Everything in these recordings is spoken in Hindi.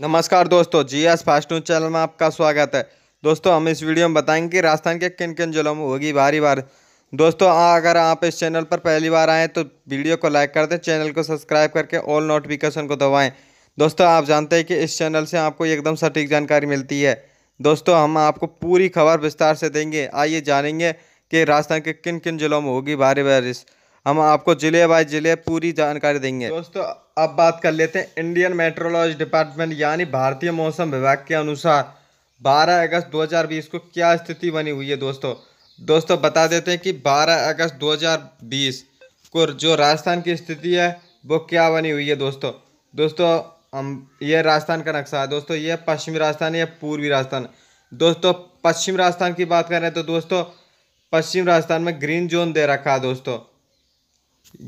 नमस्कार दोस्तों G S fast news channel में आपका स्वागत है दोस्तों हम इस वीडियो में बताएंगे कि राजस्थान के किन किन जिलों में होगी भारी बारिश दोस्तों अगर आप इस चैनल पर पहली बार आएँ तो वीडियो को लाइक कर दें चैनल को सब्सक्राइब करके ऑल नोटिफिकेशन को दबाएं दोस्तों आप जानते हैं कि इस चैनल से आपको एकदम सटीक जानकारी मिलती है दोस्तों हम आपको पूरी खबर विस्तार से देंगे आइए जानेंगे कि राजस्थान के किन किन ज़िलों में होगी भारी बारिश हम आपको ज़िले बाय ज़िले पूरी जानकारी देंगे दोस्तों अब बात कर लेते हैं इंडियन मेट्रोलॉजी डिपार्टमेंट यानी भारतीय मौसम विभाग के अनुसार 12 अगस्त 2020 को क्या स्थिति बनी हुई है दोस्तों दोस्तों बता देते हैं कि 12 अगस्त 2020 को जो राजस्थान की स्थिति है वो क्या बनी हुई है दोस्तों दोस्तों हम ये राजस्थान का नक्शा है दोस्तों ये पश्चिमी राजस्थान या पूर्वी राजस्थान दोस्तों पश्चिम राजस्थान की बात करें तो दोस्तों पश्चिम राजस्थान में ग्रीन जोन दे रखा है दोस्तों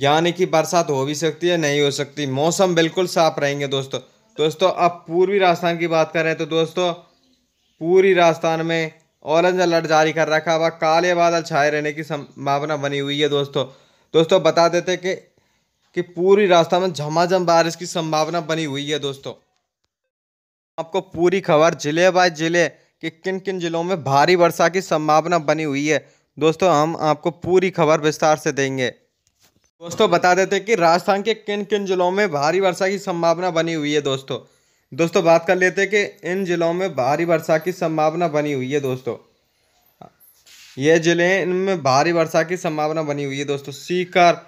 यानी कि बरसात हो भी सकती है नहीं हो सकती मौसम बिल्कुल साफ रहेंगे दोस्तों दोस्तों अब पूर्वी राजस्थान की बात करें तो दोस्तों पूरी राजस्थान में ऑरेंज अलर्ट जारी कर रखा हुआ काले बादल छाए रहने की संभावना बनी हुई है दोस्तों दोस्तों बता देते कि कि पूरी रास्ता में झमाझम बारिश की संभावना बनी हुई है दोस्तों आपको पूरी खबर जिले बाय जिले कि किन किन जिलों में भारी वर्षा की संभावना बनी हुई है दोस्तों हम आपको पूरी खबर विस्तार से देंगे दोस्तों बता देते हैं कि राजस्थान के किन किन जिलों में भारी वर्षा की संभावना बनी हुई है दोस्तों दोस्तों बात कर लेते हैं कि इन जिलों में भारी वर्षा की संभावना बनी हुई है दोस्तों ये जिले इनमें भारी वर्षा की संभावना बनी हुई है दोस्तों सीकर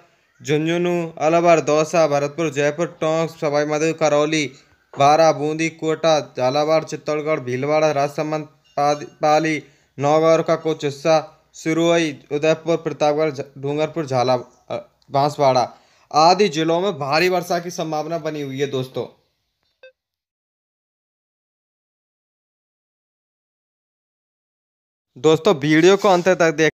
झुंझुनू अलवर दौसा भरतपुर जयपुर टोंक सवाई करौली बारा बूंदी कोटा झालावाड़ चित्तौड़गढ़ भीलवाड़ा राजसमंद पाली नौगौर का कुछ हिस्सा सिरोई उदयपुर प्रतापगढ़ डूंगरपुर झाला बांसवाड़ा आदि जिलों में भारी वर्षा की संभावना बनी हुई है दोस्तों दोस्तों वीडियो को अंत तक देख